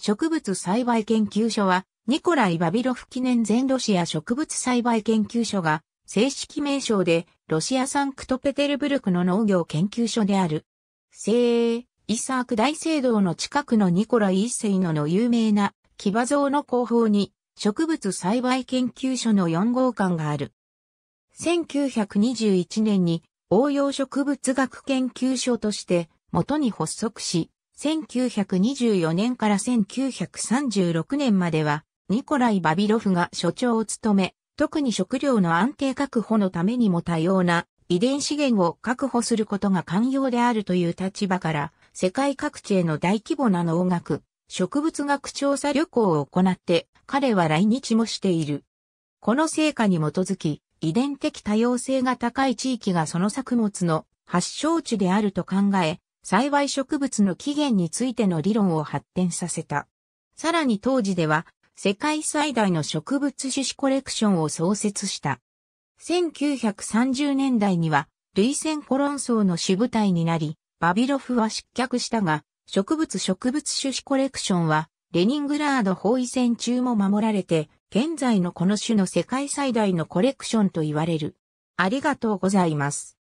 植物栽培研究所は、ニコライ・バビロフ記念全ロシア植物栽培研究所が、正式名称で、ロシア産クトペテルブルクの農業研究所である。聖、イサーク大聖堂の近くのニコライ一世のの有名な騎馬像の後方に植物栽培研究所の4号館がある。1921年に応用植物学研究所として元に発足し、1924年から1936年までは、ニコライ・バビロフが所長を務め、特に食料の安定確保のためにも多様な遺伝資源を確保することが寛容であるという立場から、世界各地への大規模な農学、植物学調査旅行を行って、彼は来日もしている。この成果に基づき、遺伝的多様性が高い地域がその作物の発祥地であると考え、栽培植物の起源についての理論を発展させた。さらに当時では、世界最大の植物種子コレクションを創設した。1930年代には、類線コロン層の主部隊になり、バビロフは失脚したが、植物植物種子コレクションは、レニングラード包囲戦中も守られて、現在のこの種の世界最大のコレクションと言われる。ありがとうございます。